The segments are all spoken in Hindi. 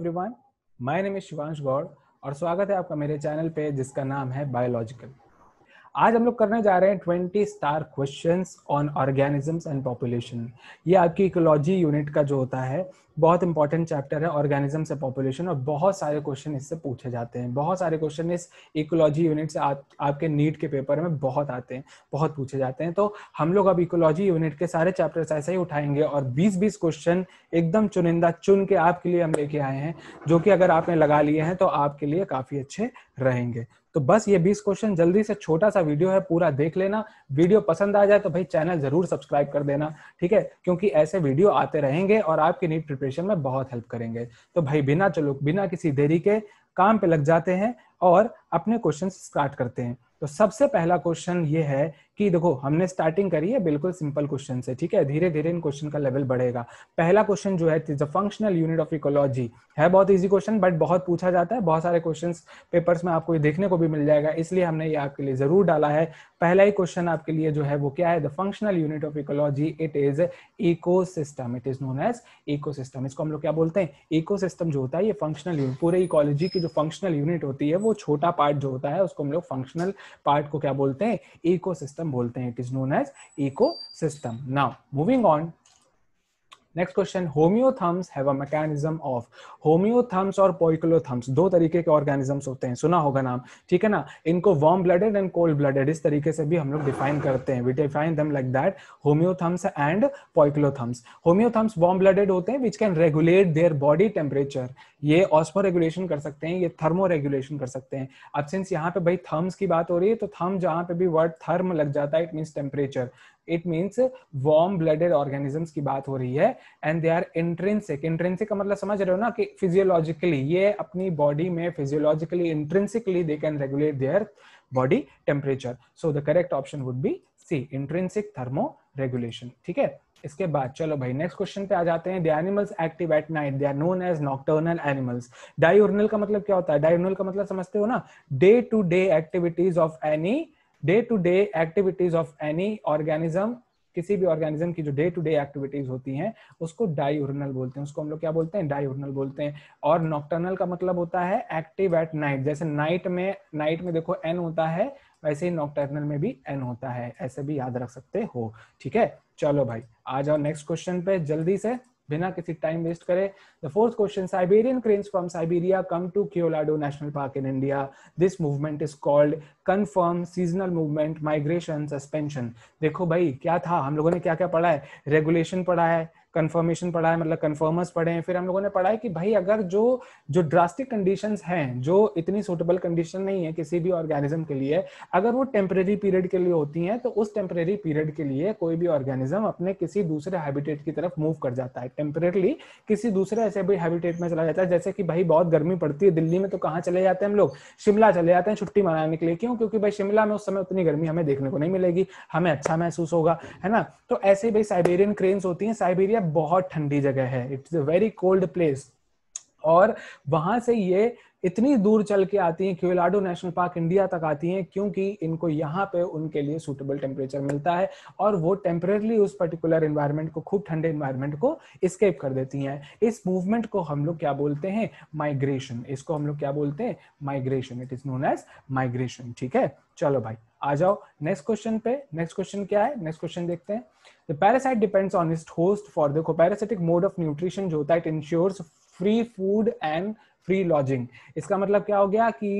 Everyone. My name is Shivansh Gaur और स्वागत है आपका मेरे चैनल पे जिसका नाम है बायोलॉजिकल आज हम लोग करने जा रहे हैं twenty star question on organisms and population ये आपकी इकोलॉजी यूनिट का जो होता है बहुत इंपॉर्टेंट चैप्टर है ऑर्गेनिज्म से पॉपुलेशन और बहुत सारे क्वेश्चन इससे पूछे जाते हैं बहुत सारे क्वेश्चन इस इकोलॉजी यूनिट से आप, आपके नीट के पेपर में बहुत आते हैं बहुत पूछे जाते हैं तो हम लोग अब इकोलॉजी यूनिट के सारे चैप्टर ऐसे ही उठाएंगे और 20-20 क्वेश्चन एकदम चुनिंदा चुन के आपके लिए हम लेके आए हैं जो कि अगर आपने लगा लिए हैं तो आपके लिए काफ़ी अच्छे रहेंगे तो बस ये 20 क्वेश्चन जल्दी से छोटा सा वीडियो है पूरा देख लेना वीडियो पसंद आ जाए तो भाई चैनल जरूर सब्सक्राइब कर देना ठीक है क्योंकि ऐसे वीडियो आते रहेंगे और आपके नीट प्रिपरेशन में बहुत हेल्प करेंगे तो भाई बिना चलो बिना किसी देरी के काम पे लग जाते हैं और अपने क्वेश्चन स्टार्ट करते हैं तो सबसे पहला क्वेश्चन ये है कि देखो हमने स्टार्टिंग करी है बिल्कुल सिंपल क्वेश्चन से ठीक है धीरे धीरे इन क्वेश्चन का लेवल बढ़ेगा पहला क्वेश्चन जो है फंक्शनल यूनिट ऑफ इकोलॉजी है बहुत इजी क्वेश्चन बट बहुत पूछा जाता है बहुत सारे क्वेश्चन पेपर्स में आपको देखने को भी मिल जाएगा इसलिए हमने ये आपके लिए जरूर डाला है पहला ही क्वेश्चन आपके लिए जो है वो क्या है the functional unit of ecology it is system it is known as system इसको हम लोग क्या बोलते हैं सिस्टम जो होता है ये फंक्शनल यूनिट पूरे इकोलॉजी की जो फंक्शनल यूनिट होती है वो छोटा पार्ट जो होता है उसको हम लोग फंक्शनल पार्ट को क्या बोलते हैं सिस्टम बोलते हैं it is known as ecosystem now moving on next question homeotherms have a mechanism of homeotherms और पोइकुलोथम्स दो तरीके के ऑर्गेनिजम्स होते हैं सुना होगा नाम ठीक है ना इनको warm blooded and cold blooded इस तरीके से भी हम लोग डिफाइन करते हैं we define them like that homeotherms and poikilotherms homeotherms warm blooded होते हैं which can regulate their body temperature ये ऑस्मो रेगुलेशन कर सकते हैं ये थर्मो रेगुलेशन कर सकते हैं अब सिंस यहाँ पे भाई थर्म्स की बात हो रही है तो थर्म जहां पे भी वर्ड थर्म लग जाता है it means temperature it means warm blooded organisms की बात हो रही है and they are intrinsic intrinsic का मतलब समझ रहे हो ना कि फिजियोलॉजिकली ये अपनी बॉडी में physiologically intrinsically they can regulate their body temperature so the correct option would be C intrinsic thermoregulation ठीक है इसके बाद चलो भाई नेक्स्ट क्वेश्चन पे आ जाते हैं the animals active at night they are known as nocturnal animals diurnal का मतलब क्या होता है डायोर्नल का मतलब समझते हो ना day to day activities of any day to day activities of any organism किसी भी ऑर्गेनिज्म की जो डे टू डे एक्टिविटीज होती हैं उसको डाइurnal बोलते हैं उसको हम लोग क्या बोलते हैं डाइurnal बोलते हैं और नॉक्टर्नल का मतलब होता है एक्टिव एट नाइट जैसे नाइट में नाइट में देखो एन होता है वैसे ही नॉक्टर्नल में भी एन होता है ऐसे भी याद रख सकते हो ठीक है चलो भाई आ जाओ नेक्स्ट क्वेश्चन पे जल्दी से बिना किसी टाइम वेस्ट करे the fourth question Siberian cranes from Siberia come to Keoladeo National Park in India this movement is called conform seasonal movement migration suspension देखो भाई क्या था हम लोगों ने क्या क्या पढ़ा है रेगुलेशन पढ़ा है कन्फर्मेशन पढ़ा है मतलब कन्फर्मर्स पढ़े हैं फिर हम लोगों ने पढ़ा है कि भाई अगर जो जो ड्रास्टिक कंडीशन हैं जो इतनी सुटेबल कंडीशन नहीं है किसी भी ऑर्गेनिज्म के लिए अगर वो टेम्परेरी पीरियड के लिए होती हैं तो उस टेम्परेरी पीरियड के लिए कोई भी ऑर्गेनिज्म अपने किसी दूसरे हैबिटेट की तरफ मूव कर जाता है टेम्परेरली किसी दूसरे ऐसे भी हैबिटेट में चला जाता है जैसे कि भाई बहुत गर्मी पड़ती है दिल्ली में तो कहाँ चले जाते हैं हम लोग शिमला चले जाते हैं छुट्टी मनाने के लिए क्यों क्योंकि भाई शिमला में उस समय उतनी गर्मी हमें देखने को नहीं मिलेगी हमें अच्छा महसूस होगा है ना तो ऐसे भाई साइबेरियन क्रेन्स होती है साइबेरिया है बहुत ठंडी जगह है it's a very cold place और वहां से ये इतनी दूर चल के आती हैं क्यूलाडो नेशनल पार्क इंडिया तक आती हैं क्योंकि इनको यहाँ पे उनके लिए सूटेबल टेम्परेचर मिलता है और वो टेम्परेली उस पर्टिकुलर इन्वायरमेंट को खूब ठंडे इन्वायरमेंट को स्केप कर देती हैं इस मूवमेंट को हम लोग क्या बोलते हैं माइग्रेशन इसको हम लोग क्या बोलते हैं migration it is known as migration ठीक है चलो भाई आ जाओ नेक्स्ट क्वेश्चन पे नेक्स्ट क्वेश्चन क्या है नेक्स्ट क्वेश्चन देखते हैं the parasite depends on it host for देखो पैरासिटिक मोड ऑफ न्यूट्रिशन जो होता है it ensures free food and free lodging इसका मतलब क्या हो गया कि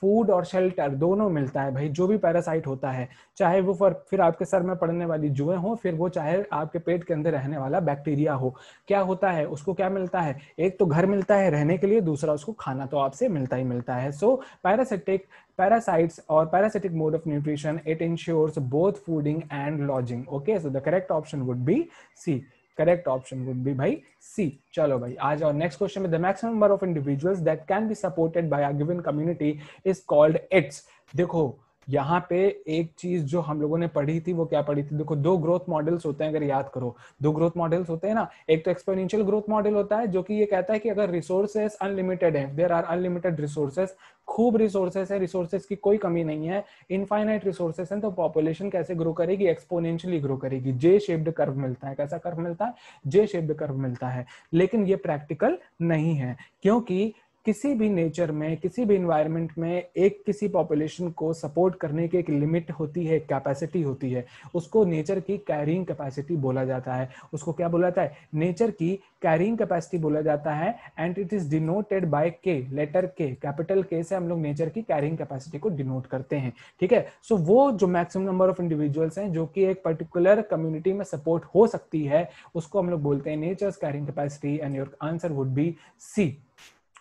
फूड और शेल्टर दोनों मिलता है भाई जो भी पैरासाइट होता है चाहे वो फर, फिर आपके सर में पड़ने वाली जुए हो फिर वो चाहे आपके पेट के अंदर रहने वाला बैक्टीरिया हो क्या होता है उसको क्या मिलता है एक तो घर मिलता है रहने के लिए दूसरा उसको खाना तो आपसे मिलता ही मिलता है सो पैरासिटिक पैरासाइट्स और parasitic mode of nutrition it ensures both fooding and lodging okay so the correct option would be C correct option would be भाई सी चलो भाई आ जाओ नेक्स्ट क्वेश्चन में the maximum number of individuals that can be supported by a given community is called it's देखो यहाँ पे एक चीज जो हम लोगों ने पढ़ी थी वो क्या पढ़ी थी देखो दो ग्रोथ मॉडल्स होते हैं अगर याद करो दो ग्रोथ मॉडल्स होते हैं ना एक तो एक्सपोनेंशियल ग्रोथ मॉडल होता है जो कि ये कहता है कि अगर रिसोर्सेस अनलिमिटेड है देर आर अनलिमिटेड रिसोर्सेस खूब रिसोर्सेस है रिसोर्सेस की कोई कमी नहीं है इनफाइनाइट रिसोर्सेस हैं तो पॉपुलेशन कैसे ग्रो करेगी एक्सपोनेंशियली ग्रो करेगी जे शेप्ड कर्व मिलता है कैसा कर्व मिलता है जे शेप्ड कर्व मिलता है लेकिन ये प्रैक्टिकल नहीं है क्योंकि किसी भी नेचर में किसी भी इन्वायरमेंट में एक किसी पॉपुलेशन को सपोर्ट करने की एक लिमिट होती है कैपेसिटी होती है उसको नेचर की कैरिंग कैपेसिटी बोला जाता है उसको क्या बोला जाता है नेचर की कैरिंग कैपेसिटी बोला जाता है and it is denoted by K letter K capital K से हम लोग नेचर की कैरिंग कैपेसिटी को डिनोट करते हैं ठीक है सो so, वो जो मैक्सिमम नंबर ऑफ इंडिविजुअल्स हैं जो कि एक पर्टिकुलर कम्युनिटी में सपोर्ट हो सकती है उसको हम लोग बोलते हैं nature carrying capacity and your answer would be C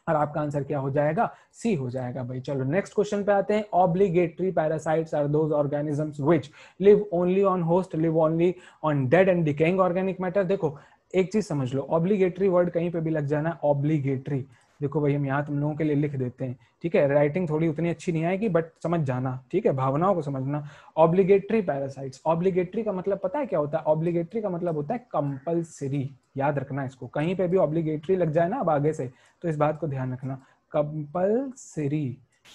और आपका आंसर क्या हो जाएगा सी हो जाएगा भाई चलो नेक्स्ट क्वेश्चन पे आते हैं obligatory parasites are those organisms which live only on host live only on dead and decaying organic matter देखो एक चीज समझ लो ऑब्लिगेटरी वर्ड कहीं पे भी लग जाना ऑब्लिगेटरी देखो भाई हम यहाँ तुम लोगों के लिए लिख देते हैं ठीक है राइटिंग थोड़ी उतनी अच्छी नहीं आएगी बट समझ जाना ठीक है भावनाओं को समझना ऑब्लिगेटरी पैरासाइट्स ऑब्लिगेटरी का मतलब पता है क्या होता है ऑब्लिगेटरी का मतलब होता है कंपल्सरी याद रखना इसको कहीं पे भी ऑब्लिगेटरी लग जाए ना अब आगे से तो इस बात को ध्यान रखना कंपल्सरी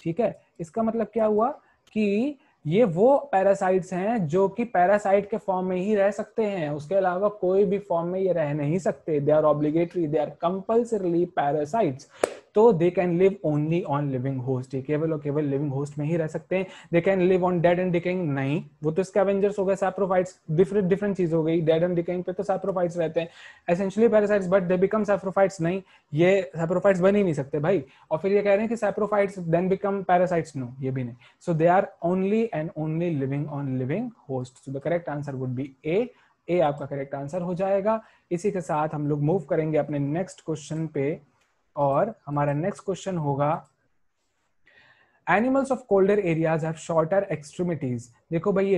ठीक है इसका मतलब क्या हुआ कि ये वो पैरासाइट्स हैं जो कि पैरासाइट के फॉर्म में ही रह सकते हैं उसके अलावा कोई भी फॉर्म में ये रह नहीं सकते they are obligatory they are compulsorily parasites तो they can live only on living host केवल और केवल लिविंग होस्ट में ही रह सकते हैं they can live on dead and decaying नहीं वो तो स्कैवेंजर्स हो गए सैप्रोफाइट्स डिफरेंट डिफरेंट चीज हो गई डेड एंड डिकिंग पे तो सैप्रोफाइट्स रहते हैं essentially parasites but they become saprophytes नहीं ये सैप्रोफाइट्स बन ही नहीं सकते भाई और फिर ये कह रहे हैं कि saprophytes then become parasites no ये भी नहीं so they are only and only living on living host so the correct answer would be A A आपका करेक्ट आंसर हो जाएगा इसी के साथ हम लोग मूव करेंगे अपने नेक्स्ट क्वेश्चन पे और हमारा नेक्स्ट क्वेश्चन होगा animals of colder areas have shorter extremities देखो भाई ये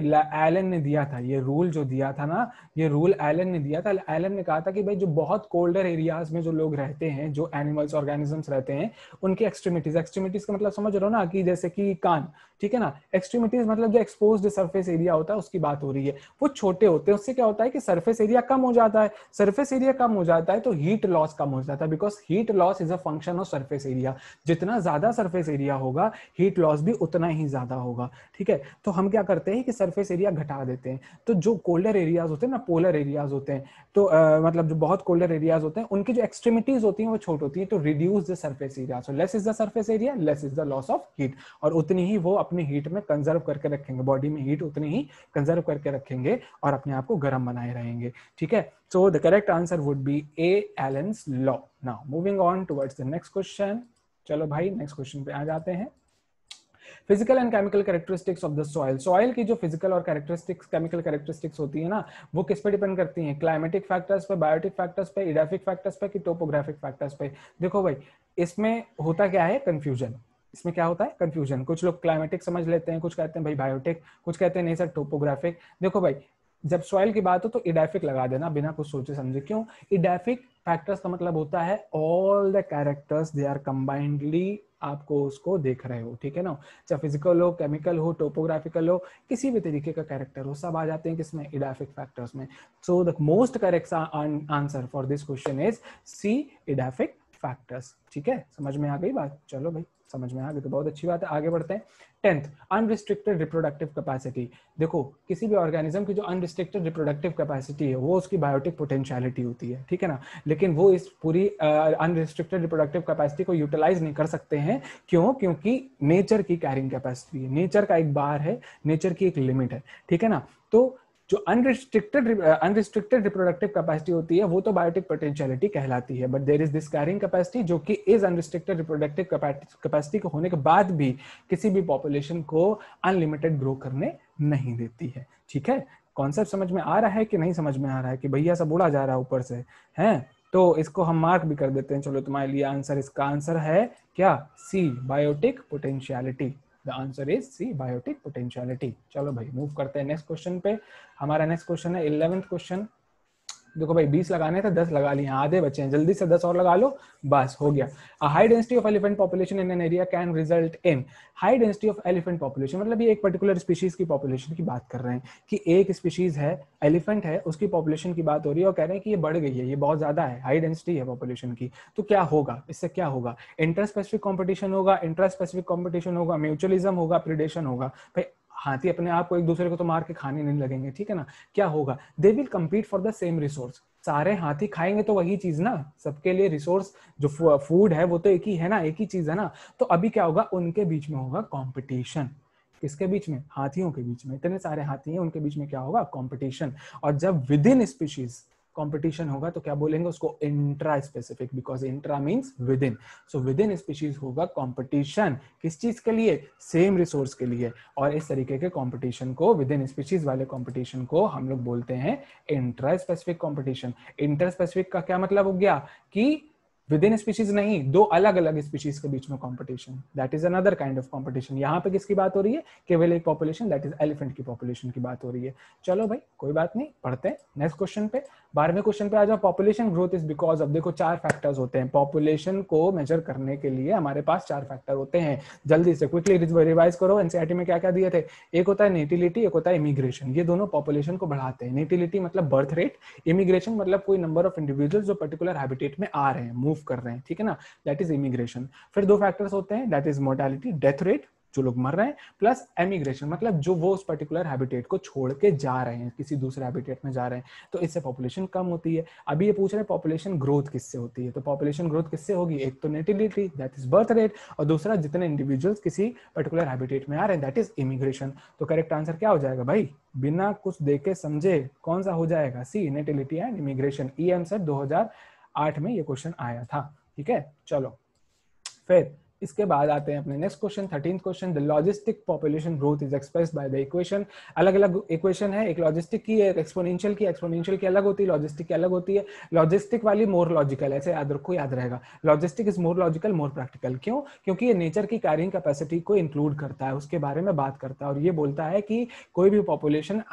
एलन ने दिया था ये रूल जो दिया था ना ये रूल एलन ने दिया था एलन ने कहा था कि भाई जो बहुत कोल्डर एरियाज में जो लोग रहते हैं जो एनिमल्स ऑर्गेनिजम्स रहते हैं उनकी एक्सट्रीमिटीज एक्सट्रीमिटीज का मतलब समझ रहे हो ना कि जैसे कि कान ठीक है ना एक्सट्रीमिटीज मतलब जो एक्सपोज सर्फेस एरिया होता है उसकी बात हो रही है वो छोटे होते हैं उससे क्या होता है कि सर्फेस एरिया कम हो जाता है सर्फेस एरिया कम हो जाता है तो हीट लॉस कम हो जाता है because heat loss is a function of surface area जितना ज्यादा सर्फेस एरिया होगा हीट लॉस भी उतना ही ज्यादा होगा ठीक है तो हम क्या करते हैं कि सरफेस एरिया घटा देते हैं तो जो कोल्डर एरियाज होते हैं ना पोलर एरियाज होते हैं तो आ, मतलब जो बहुत कोल्डर एरियाज होते हैं उनकी जो एक्सट्रीमिटीज होती हैं वो छोट होती है तो reduce the surface area so less is the surface area less is the loss of heat और उतनी ही वो अपने हीट में कंजर्व करके रखेंगे बॉडी में हीट उतनी ही कंजर्व करके रखेंगे और अपने आप को गर्म बनाए रहेंगे ठीक है so the correct answer would be a Allen's law now moving on towards the next question चलो भाई नेक्स्ट क्वेश्चन पे आ जाते हैं physical and chemical characteristics of the soil soil की जो फिजिकल और कैरेक्टरिस्टिक्स केमिकल कैरेक्टरिस्टिक्स होती है ना वो किस पे डिपेंड करती है क्लाइमेटिक फैक्टर्स पे बायोटिक फैक्टर्स पे इडाफिक फैक्टर्स पे कि टोपोग्राफिक फैक्टर्स पे देखो भाई इसमें होता क्या है कंफ्यूजन इसमें क्या होता है कंफ्यूजन कुछ लोग क्लाइमेटिक समझ लेते हैं कुछ कहते हैं भाई बायोटिक कुछ कहते हैं नहीं सर टोपोग्राफिक देखो भाई जब सॉइल की बात हो तो इडेफिक लगा देना बिना कुछ सोचे समझे क्यों इडेफिक फैक्टर्स का मतलब होता है all the characters they are combinedly आपको उसको देख रहे हो ठीक है ना चाहे फिजिकल हो केमिकल हो टोपोग्राफिकल हो किसी भी तरीके का कैरेक्टर हो सब आ जाते हैं किसमें इडाफिक फैक्टर्स में so the most correct answer for this question is C edaphic factors ठीक है समझ में आ गई बात चलो भाई समझ में आ गई तो बहुत अच्छी बात है आगे बढ़ते हैं टेंथ अनरिस्ट्रिक्टेड रिप्रोडक्टिव कैपेसिटी देखो किसी भी ऑर्गेनिज्म की जो अनरिस्ट्रिक्टेड रिप्रोडक्टिव कैपेसिटी है वो उसकी बायोटिक पोटेंशियलिटी होती है ठीक है ना लेकिन वो इस पूरी अनरिस्ट्रिक्टेड रिप्रोडक्टिव कैपेसिटी को यूटिलाइज नहीं कर सकते हैं क्यों क्योंकि नेचर की कैरिंग कैपेसिटी है नेचर का एक बार है नेचर की एक लिमिट है ठीक है ना तो जो अनरिस्ट्रिक्टेड अनरिस्ट्रिक्टेड रिप्रोडक्टिव कैपेसिटी होती है वो तो बायोटिक पोटेंशियलिटी कहलाती है but there is this carrying capacity जो कि इज अनरिस्ट्रिक्टेड रिप्रोडक्टिव कैपेसिटी के होने के बाद भी किसी भी पॉपुलेशन को अनलिमिटेड ग्रो करने नहीं देती है ठीक है कॉन्सेप्ट समझ में आ रहा है कि नहीं समझ में आ रहा है कि भैया सब उड़ा जा रहा है ऊपर से है तो इसको हम मार्क भी कर देते हैं चलो तुम्हारे लिए आंसर इसका आंसर है क्या C biotic potentiality the answer is C biotic potentiality चलो भाई मूव करते हैं नेक्स्ट क्वेश्चन पे हमारा नेक्स्ट क्वेश्चन है इलेवेंथ क्वेश्चन देखो भाई बीस लगाने थे दस लगा लिए आधे बचे हैं जल्दी से दस और लगा लो बस हो गया high density of elephant population in an area can result in high density of elephant population मतलब ये एक पर्टिकुलर स्पीशीज की पॉपुलेशन की बात कर रहे हैं कि एक स्पीशीज है एलिफेंट है उसकी पॉपुलेशन की बात हो रही है और कह रहे हैं कि ये बढ़ गई है ये बहुत ज्यादा है हाई डेंसिटी है पॉपुलेशन की तो क्या होगा इससे क्या होगा इंटर स्पेसिफिक कॉम्पिटिशन होगा इंटर स्पेसिफिक कॉम्पिटिशन होगा म्यूचुअलिज्म होगा प्रिडेशन होगा भाई हाथी अपने आप को एक दूसरे को तो मार के खाने नहीं लगेंगे ठीक है ना क्या होगा they will compete for the same resource सारे हाथी खाएंगे तो वही चीज ना सबके लिए रिसोर्स जो फूड है वो तो एक ही है ना एक ही चीज है ना तो अभी क्या होगा उनके बीच में होगा कॉम्पिटिशन किसके बीच में हाथियों के बीच में इतने सारे हाथी हैं उनके बीच में क्या होगा कंपटीशन और जब विद इन स्पीशीज कंपटीशन होगा तो क्या बोलेंगे उसको intra specific because intra means within so within species होगा कंपटीशन किस चीज के लिए सेम रिसोर्स के लिए और इस तरीके के कंपटीशन को विद इन स्पीशीज वाले कंपटीशन को हम लोग बोलते हैं intra specific competition inter specific का क्या मतलब हो गया कि विद इन स्पीशीज नहीं दो अलग अलग स्पीशीज के बीच में competition that is another kind of competition यहाँ पे किसकी बात हो रही है केवल एक पॉपुलेशन दैट इज एलिफेंट की पॉपुलेशन की बात हो रही है चलो भाई कोई बात नहीं पढ़ते हैं नेक्स्ट क्वेश्चन पे बारहवें क्वेश्चन पे आ जाओ population growth is because of देखो चार फैक्टर्स होते हैं पॉपुलेशन को मेजर करने के लिए हमारे पास चार फैक्टर होते हैं जल्दी से क्विकली रिवाइज करो एनसीआरटी e में क्या क्या दिए थे एक होता है नेटिलिटी एक होता है इमिग्रेशन ये दोनों पॉपुलेशन को बढ़ाते हैं नेटिलिटी मतलब बर्थ रेट इमिग्रेशन मतलब कोई नंबर ऑफ इंडिविजुअल जो पर्टिकुलर हैबिटेट में आ रहे हैं मूव मूव कर रहे हैं ठीक है ना दैट इज इमिग्रेशन फिर दो फैक्टर्स होते हैं that is mortality death rate जो लोग मर रहे हैं प्लस एमिग्रेशन मतलब जो वो उस पर्टिकुलर हैबिटेट को छोड़ के जा रहे हैं किसी दूसरे हैबिटेट में जा रहे हैं तो इससे पॉपुलेशन कम होती है अभी ये पूछ रहे हैं पॉपुलेशन ग्रोथ किससे होती है तो पॉपुलेशन ग्रोथ किससे होगी एक तो natality that is birth rate और दूसरा जितने इंडिविजुअल्स किसी पर्टिकुलर हैबिटेट में आ रहे हैं दैट इज इमिग्रेशन तो करेक्ट आंसर क्या हो जाएगा भाई बिना कुछ देखे समझे कौन सा हो जाएगा C natality and immigration EAMCET दो हजार 2008 में ये क्वेश्चन आया था ठीक है चलो फिर इसके बाद आते हैं अपने next question thirteen question the logistic population growth is express by the equation अलग अलग इक्वेशन है एक लॉजिस्टिक की एक एक्सपोनेंशियल की एक्सपोनेंशियल की अलग होती है लॉजिस्टिक की अलग होती है लॉजिस्टिक वाली मोर लॉजिकल ऐसे याद रखो याद रहेगा logistic is more logical more practical क्यों क्योंकि ये नेचर की कैरिंग कैपेसिटी को इंक्लूड करता है उसके बारे में बात करता है और ये बोलता है कि कोई भी पॉपुलेशन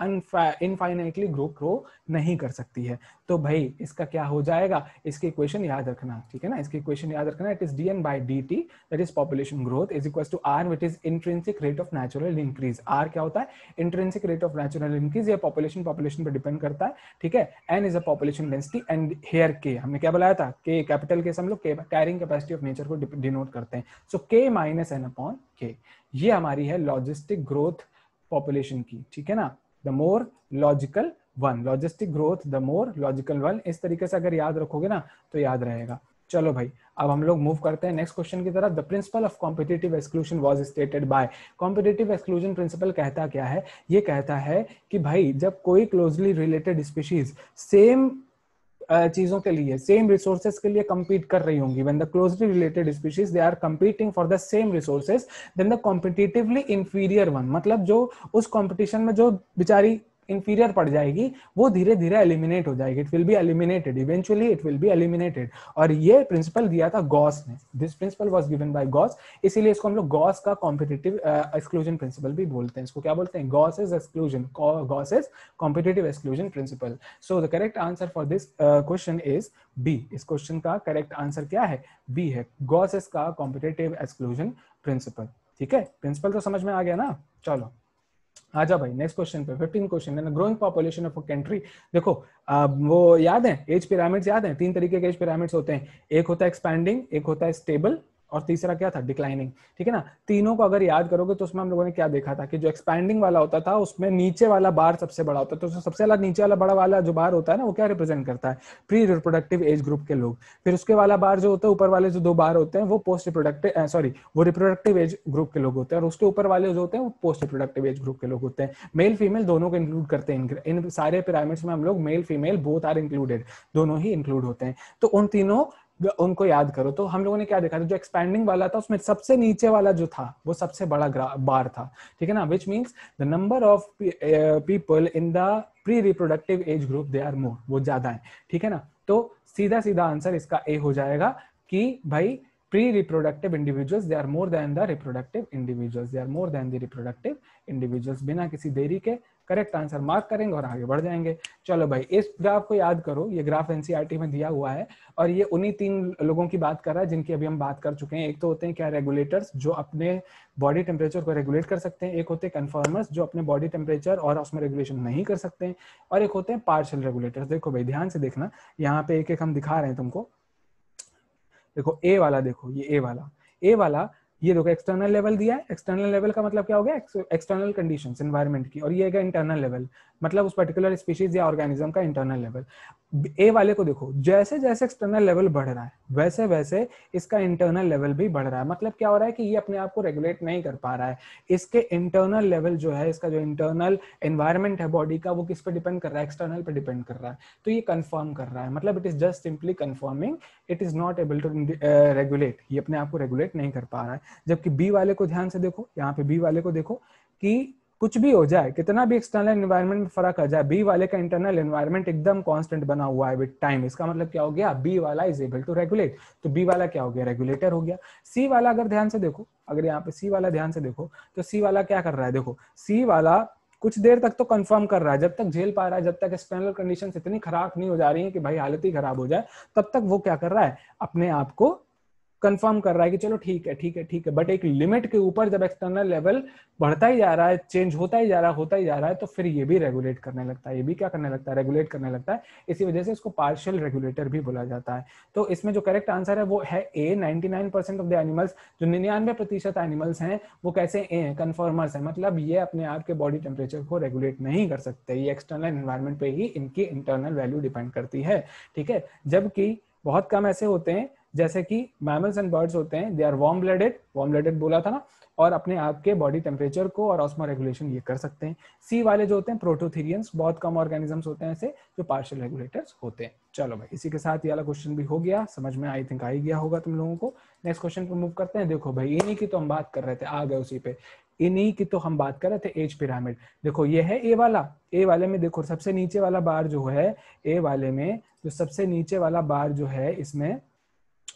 इनफाइनाइटली ग्रो ग्रो नहीं कर सकती है तो भाई इसका क्या हो जाएगा इसके इक्वेशन याद रखना ठीक है ना इसके इक्वेशन याद रखना it is D N by D T that is population growth is equal to R with is intrinsic rate of natural increase R क्या होता है intrinsic rate of natural increase या पॉपुलेशन पॉपुलेशन पर डिपेंड करता है ठीक है N is a population density and here K हमने क्या बुलाया था के कैपिटल के हम लोग कैरिंग कैपेसिटी ऑफ नेचर को डिनोट करते हैं सो के माइनस एन अपॉन के ये हमारी है लॉजिस्टिक ग्रोथ पॉपुलेशन की ठीक है ना the more logical one logistic growth the more logical one इस तरीके से अगर याद रखोगे ना तो याद रहेगा चलो भाई अब हम लोग मूव करते हैं नेक्स्ट क्वेश्चन की तरफ the principle of competitive exclusion was stated by competitive exclusion principle कहता क्या है ये कहता है कि भाई जब कोई क्लोजली रिलेटेड स्पीशीज सेम चीजों के लिए सेम रिसोर्सेज के लिए कम्पीट कर रही होंगी when the closely related species they are competing for the same resources then the competitively inferior one मतलब जो उस कॉम्पिटिशन में जो बेचारी इंफीरियर पड़ जाएगी वो धीरे धीरे एलिमिनेट हो जाएगी it will be eliminated eventually it will be eliminated और ये प्रिंसिपल दिया था गॉस ने this principle was given by Gause इसीलिए इसको हम लोग गॉस का कॉम्पिटेटिव एक्सक्लूजन प्रिंसिपल भी बोलते हैं इसको क्या बोलते हैं Gause's exclusion Gause's competitive exclusion principle so the correct answer for this question is B इस क्वेश्चन का करेक्ट आंसर क्या है बी है गॉस इज का कॉम्पिटेटिव एक्सक्लूजन प्रिंसिपल ठीक है प्रिंसिपल तो समझ में आ गया ना चलो आजा भाई नेक्स्ट क्वेश्चन पे फिफ्टीन क्वेश्चन है growing population of a country देखो आ, वो याद है एज पिरामिड्स याद है तीन तरीके के एज पिरामिड्स होते हैं एक होता है एक्सपैंडिंग एक होता है स्टेबल और तीसरा क्या था डिक्लाइनिंग ठीक है ना तीनों को अगर याद करोगे तो उसमें हम लोगों ने क्या देखा था कि जो एक्सपैंडिंग वाला होता था उसमें नीचे वाला बार सबसे बड़ा होता है तो सबसे वाला नीचे वाला बड़ा वाला जो बार होता है ना वो क्या रिप्रेजेंट करता है प्री रिप्रोडक्टिव एज ग्रुप के लोग फिर उसके वाला बार जो होता है ऊपर वाले जो दो बार होते हैं वो पोस्ट रिप्रोडक्टिव सॉरी वो रिप्रोडक्टिव एज ग्रुप के लोग होते हैं और उसके ऊपर वाले जो होते हैं वो पोस्ट रिप्रोडक्टिव एज ग्रुप के लोग होते हैं मेल फीमेल दोनों को इंक्लूड करते हैं इन सारे पिरामिड्स में हम लोग male female both are included दोनों ही इंक्लूड होते हैं तो उन तीनों उनको याद करो तो हम लोगों ने क्या देखा था जो एक्सपैंडिंग वाला था उसमें सबसे नीचे वाला जो था वो सबसे बड़ा बार था ठीक है ना which means the number of people in the pre reproductive age group they are more वो ज्यादा है ठीक है ना तो सीधा सीधा आंसर इसका ए हो जाएगा कि भाई pre reproductive individuals they are more than the reproductive individuals they are more than the reproductive individuals बिना किसी देरी के करेक्ट आंसर मार्क करेंगे और आगे बढ़ जाएंगे चलो भाई इस ग्राफ को याद करो ये ग्राफ एनसीईआरटी e में दिया हुआ है और ये उन्हीं तीन लोगों की बात कर रहा है जिनकी अभी हम बात कर चुके हैं एक तो होते हैं क्या रेगुलेटर्स जो अपने बॉडी टेम्परेचर को रेगुलेट कर सकते हैं एक होते हैं कन्फर्मर्स जो अपने बॉडी टेम्परेचर और उसमें रेगुलेशन नहीं कर सकते हैं और एक होते हैं पार्शल रेगुलेटर्स देखो भाई ध्यान से देखना यहाँ पे एक एक हम दिखा रहे हैं तुमको देखो ए वाला देखो ये ए वाला ए वाला ये देखो एक्सटर्नल लेवल दिया है एक्सटर्नल लेवल का मतलब क्या हो गया एक्सटर्नल कंडीशन एनवायरमेंट की और ये है इंटरनल लेवल मतलब उस पर्टिकुलर स्पीशीज या ऑर्गेनिज्म का इंटरनल लेवल ए वाले को देखो जैसे जैसे एक्सटर्नल लेवल बढ़ रहा है वैसे वैसे इसका इंटरनल लेवल भी बढ़ रहा है मतलब क्या हो रहा है कि ये अपने आप को रेगुलेट नहीं कर पा रहा है इसके इंटरनल लेवल जो है इसका जो इंटरनल एनवायरमेंट है बॉडी का वो किस पर डिपेंड कर रहा है एक्सटर्नल पर डिपेंड कर रहा है तो ये कन्फर्म कर रहा है मतलब it is just simply confirming it is not able to regulate ये अपने आप को रेगुलेट नहीं कर पा रहा है जबकि बी वाले को ध्यान से देखो यहाँ पे बी वाले को देखो कि कुछ भी हो जाए कितना भी एक्सटर्नल एनवायरनमेंट में फर्क आ जाए बी वाले का इंटरनल एनवायरनमेंट एकदम कांस्टेंट बना हुआ है विद टाइम इसका मतलब क्या हो गया बी वाला इज एबल टू रेगुलेट तो बी वाला क्या हो गया रेगुलेटर हो गया सी वाला अगर ध्यान से देखो अगर यहाँ पे सी वाला ध्यान से देखो तो सी वाला क्या कर रहा है देखो सी वाला कुछ देर तक तो कंफर्म कर रहा है जब तक झेल पा रहा है जब तक एक्सटर्नल कंडीशन इतनी खराब नहीं हो जा रही है कि भाई हालत ही खराब हो जाए तब तक वो क्या कर रहा है अपने आप को कंफर्म कर रहा है कि चलो ठीक है ठीक है ठीक है बट एक लिमिट के ऊपर जब एक्सटर्नल लेवल बढ़ता ही जा रहा है चेंज होता ही जा रहा होता ही जा रहा है तो फिर ये भी रेगुलेट करने लगता है ये भी क्या करने लगता है रेगुलेट करने लगता है इसी वजह से इसको पार्शियल रेगुलेटर भी बोला जाता है तो इसमें जो करेक्ट आंसर है वो है A ninety of the animals जो निन्यानवे प्रतिशत एनिमल्स हैं वो कैसे ए हैं कन्फर्मर्स हैं मतलब ये अपने आप के बॉडी टेम्परेचर को रेगुलेट नहीं कर सकते ये एक्सटर्नल इन्वायरमेंट पे ही इनकी इंटरनल वैल्यू डिपेंड करती है ठीक है जबकि बहुत कम ऐसे होते हैं जैसे कि मैमल्स एंड बर्ड्स होते हैं they are warm blooded warm blooded बोला था ना और अपने आप के बॉडी टेम्परेचर को और ऑस्मो रेगुलेशन ये कर सकते हैं सी वाले जो होते हैं प्रोटोथीरियंस बहुत कम ऑर्गेनिजम्स होते हैं ऐसे जो पार्शियल रेगुलेटर्स होते हैं चलो भाई इसी के साथ ये वाला क्वेश्चन भी हो गया समझ में आई थिंक आई गया होगा तुम लोगों को नेक्स्ट क्वेश्चन पे मूव करते हैं देखो भाई इन्हीं की तो हम बात कर रहे थे आ गए उसी पे इन्हीं की तो हम बात कर रहे थे एज पिरामिड देखो ये है ए वाला ए वाले में देखो सबसे नीचे वाला बार जो है ए वाले में जो सबसे नीचे वाला बार जो है इसमें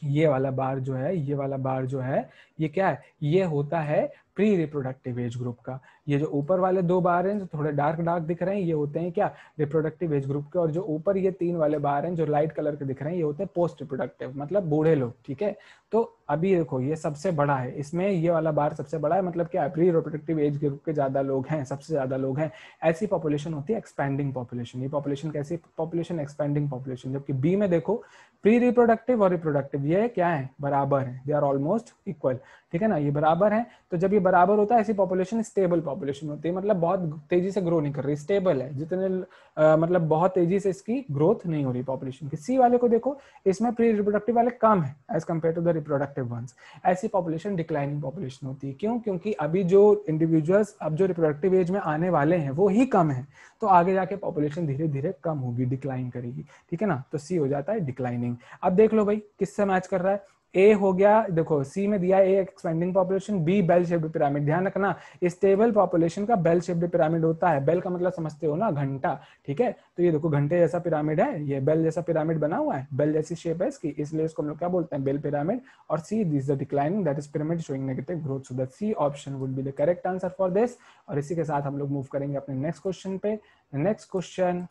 ये वाला बार जो है ये वाला बार जो है ये क्या है ये होता है प्री रिप्रोडक्टिव एज ग्रुप का ये जो ऊपर वाले दो बार हैं जो थोड़े डार्क डार्क दिख रहे हैं ये होते हैं क्या रिप्रोडक्टिव एज ग्रुप के और जो ऊपर ये तीन वाले बार हैं जो लाइट कलर के दिख रहे हैं ये होते हैं पोस्ट रिप्रोडक्टिव मतलब बूढ़े लोग ठीक है तो अभी देखो ये सबसे बड़ा है इसमें ये वाला बार सबसे बड़ा है मतलब क्या प्री रिप्रोडक्टिव एज ग्रुप के ज्यादा लोग हैं सबसे ज्यादा लोग हैं ऐसी पॉपुलेशन होती है एक्सपेंडिंग पॉपुलेशन ये पॉपुलेशन कैसी पॉपुलेशन एक्सपेंडिंग पॉपुलेशन जबकि बी में देखो प्री रिप्रोडक्टिव और रिप्रोडक्टिव ये क्या है बराबर है दे आर ऑलमोस्ट इक्वल ठीक है ना ये बराबर है तो जब ये बराबर होता है ऐसी पॉपुलेशन स्टेबल पॉपुलेशन पॉपुलेशन होती है मतलब बहुत तेजी से ग्रो नहीं कर रही स्टेबल है जितने आ, मतलब बहुत तेजी से इसकी ग्रोथ नहीं हो रही पॉपुलेशन की सी वाले को देखो इसमें प्री रिप्रोडक्टिव वाले कम है as compare to the reproductive ones ऐसी पॉपुलेशन डिक्लाइनिंग पॉपुलेशन होती है क्यों क्योंकि अभी जो इंडिविजुअल्स अब जो रिप्रोडक्टिव एज में आने वाले हैं वो ही कम है तो आगे जाके पॉपुलेशन धीरे धीरे कम होगी डिक्लाइन करेगी ठीक है ना तो सी हो जाता है डिक्लाइनिंग अब देख लो भाई किससे मैच कर रहा है ए हो गया देखो सी में दिया A expanding population B bell shaped pyramid ध्यान रखना स्टेबल पॉपुलेशन का बेल शेप्ड पिरामिड होता है बेल का मतलब समझते हो ना घंटा ठीक है तो ये देखो घंटे जैसा पिरामिड है ये बेल जैसा पिरामिड बना हुआ है बेल जैसी शेप है इसकी इसलिए इसको हम लोग क्या बोलते हैं बेल पिरामिड और C this the declining that is pyramid showing negative growth so that C option would be the correct answer for this और इसी के साथ हम लोग मूव करेंगे अपने नेक्स्ट क्वेश्चन पे next question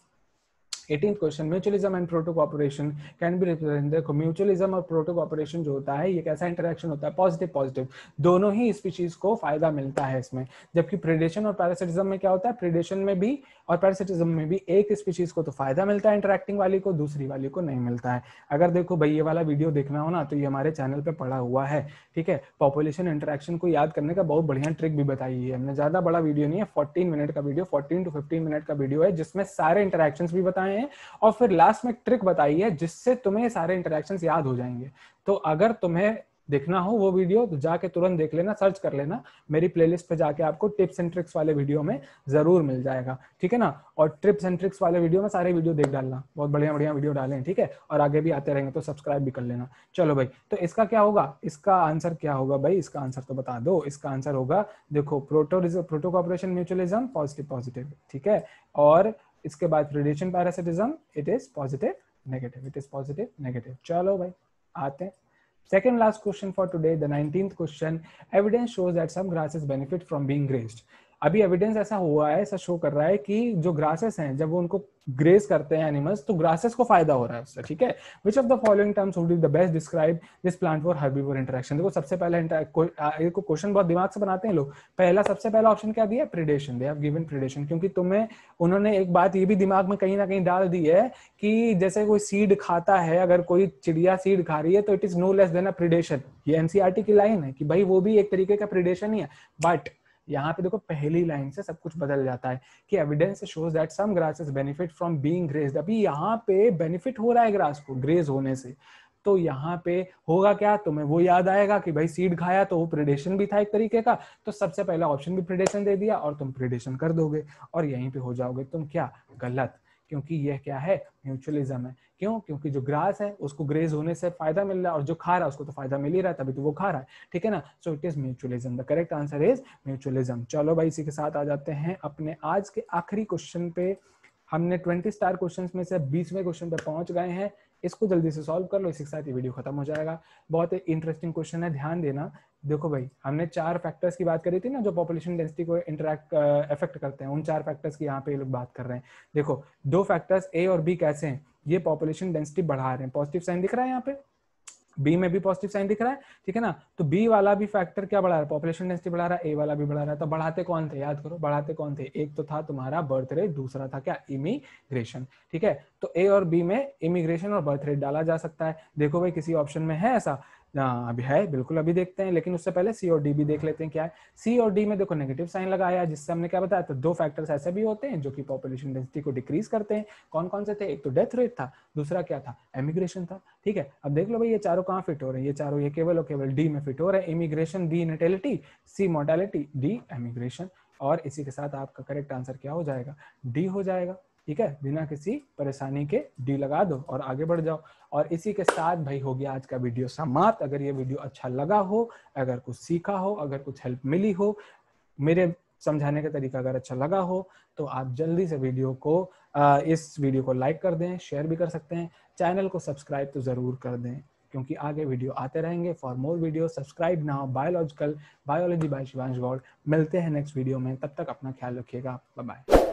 eighteen question mutualism and proto cooperation can be represent देखो म्यूचुअलिज्म और प्रोटो कॉपरेशन जो होता है ये कैसा इंटरेक्शन होता है पॉजिटिव पॉजिटिव दोनों ही स्पीशीज को फायदा मिलता है इसमें जबकि प्रेडेशन और पैरासिटिज्म में क्या होता है प्रेडेशन में भी और पैरासिटिज्म में भी एक स्पीशीज को तो फायदा मिलता है इंटरेक्टिंग वाली को दूसरी वाली को नहीं मिलता है अगर देखो भाई ये वाला वीडियो देखना हो ना तो ये हमारे चैनल पर पड़ा हुआ है ठीक है पॉपुलेशन इंटरेक्शन को याद करने का बहुत बढ़िया ट्रिक भी बताई है हमने ज्यादा बड़ा वीडियो नहीं है फोर्टीन मिनट का video fourteen to fifteen minute का वीडियो है जिसमें सारे इंटरेक्शन भी बताए है और फिर लास्ट में ट्रिक बताई है जिससे तुम्हें सारे इंटरेक्शन याद हो जाएंगे तो अगर तुम्हें देखना हो वो वीडियो तो जाके तुरंत देख लेना सर्च कर लेना मेरी प्लेलिस्ट पे जाके आपको टिप्स एंड ट्रिक्स वाले वीडियो में जरूर मिल जाएगा ठीक है ना और टिप्स एंड ट्रिक्स वाले वीडियो में सारे वीडियो देख डालना बहुत बढ़िया बढ़िया वीडियो डालें ठीक है और आगे भी आते रहेंगे तो सब्सक्राइब भी कर लेना चलो भाई तो इसका क्या होगा इसका आंसर क्या होगा भाई इसका आंसर तो बता दो इसका आंसर होगा देखो proto proto cooperation mutualism positive positive ठीक है और इसके बाद radiation parasitism it is positive negative it is positive negative चलो भाई आते हैं second last question for today the nineteen question evidence shows that some grasses benefit from being grazed अभी एविडेंस ऐसा हुआ है ऐसा शो कर रहा है कि जो ग्रासेस हैं जब वो उनको ग्रेस करते हैं एनिमल्स तो ग्रासेस को फायदा हो रहा है उससे ठीक है which of the following terms would be the best describe this plant for herbivore interaction देखो सबसे पहले इंटरेक्ट क्वेश्चन बहुत दिमाग से बनाते हैं लोग पहला सबसे पहला ऑप्शन क्या दिया predation they have given predation क्योंकि तुम्हें उन्होंने एक बात ये भी दिमाग में कहीं ना कहीं डाल दी है कि जैसे कोई सीड खाता है अगर कोई चिड़िया सीड खा रही है तो it is no less than a predation ये एनसीआरटी e की लाइन है कि भाई वो भी एक तरीके का प्रिडेशन ही है बट यहाँ पे देखो पहली लाइन से सब कुछ बदल जाता है कि evidence shows that some grasses benefit from being grazed अभी यहाँ पे बेनिफिट हो रहा है ग्रास को ग्रेज होने से तो यहाँ पे होगा क्या तुम्हें वो याद आएगा कि भाई सीड खाया तो वो प्रिडेशन भी था एक तरीके का तो सबसे पहला ऑप्शन भी प्रिडेशन दे दिया और तुम प्रिडेशन कर दोगे और यहीं पे हो जाओगे तुम क्या गलत क्योंकि यह क्या है म्यूचुअलिज्म है क्यों क्योंकि जो ग्रास है उसको ग्रेज होने से फायदा मिल रहा है और जो खा रहा है उसको तो फायदा मिल ही रहा है तभी तो वो खा रहा है ठीक है ना so it is mutualism the correct answer is mutualism चलो भाई इसी के साथ आ जाते हैं अपने आज के आखिरी क्वेश्चन पे हमने ट्वेंटी स्टार क्वेश्चन में से बीसवें क्वेश्चन पे पहुंच गए हैं इसको जल्दी से सॉल्व कर लो इसी के साथ ये वीडियो खत्म हो जाएगा बहुत इंटरेस्टिंग क्वेश्चन है ध्यान देना देखो भाई हमने चार फैक्टर्स की बात करी थी ना जो पॉपुलेशन डेंसिटी को इंटरेक्ट इफेक्ट करते हैं उन चार फैक्टर्स की यहाँ पे लोग बात कर रहे हैं देखो दो फैक्टर्स ए और बी कैसे हैं ये पॉपुलेशन डेंसिटी बढ़ा रहे हैं पॉजिटिव साइन दिख रहा है यहाँ पे बी में भी पॉजिटिव साइन दिख रहा है ठीक है ना तो बी वाला भी फैक्टर क्या बढ़ा रहा है पॉपुलेशन डेंसिटी बढ़ा रहा है ए वाला भी बढ़ा रहा है तो बढ़ाते कौन थे याद करो बढ़ाते कौन थे एक तो था तुम्हारा बर्थ रेट दूसरा था क्या इमिग्रेशन ठीक है तो ए और बी में इमिग्रेशन और बर्थ रेट डाला जा सकता है देखो भाई किसी ऑप्शन में है ऐसा अभी है बिल्कुल अभी देखते हैं लेकिन उससे पहले सी और डी भी देख लेते हैं क्या है सी और डी में देखो नेगेटिव साइन लगाया जिससे हमने क्या बताया तो दो फैक्टर्स ऐसे भी होते हैं जो कि पॉपुलेशन डेंसिटी को डिक्रीज करते हैं कौन कौन से थे एक तो डेथ रेट था दूसरा क्या था इमिग्रेशन था ठीक है अब देख लो भाई ये चारों कहाँ फिट हो रहे हैं ये चारों ये केवल और केवल डी में फिट हो रहे हैं immigration D natality C mortality D emigration और इसी के साथ आपका करेक्ट आंसर क्या हो जाएगा डी हो जाएगा ठीक है बिना किसी परेशानी के डी लगा दो और आगे बढ़ जाओ और इसी के साथ भाई हो गया आज का वीडियो समाप्त अगर ये वीडियो अच्छा लगा हो अगर कुछ सीखा हो अगर कुछ हेल्प मिली हो मेरे समझाने का तरीका अगर अच्छा लगा हो तो आप जल्दी से वीडियो को इस वीडियो को लाइक कर दें शेयर भी कर सकते हैं चैनल को सब्सक्राइब तो ज़रूर कर दें क्योंकि आगे वीडियो आते रहेंगे for more video subscribe now biological biology by Shivansh Gaur मिलते हैं नेक्स्ट वीडियो में तब तक अपना ख्याल रखिएगा बाय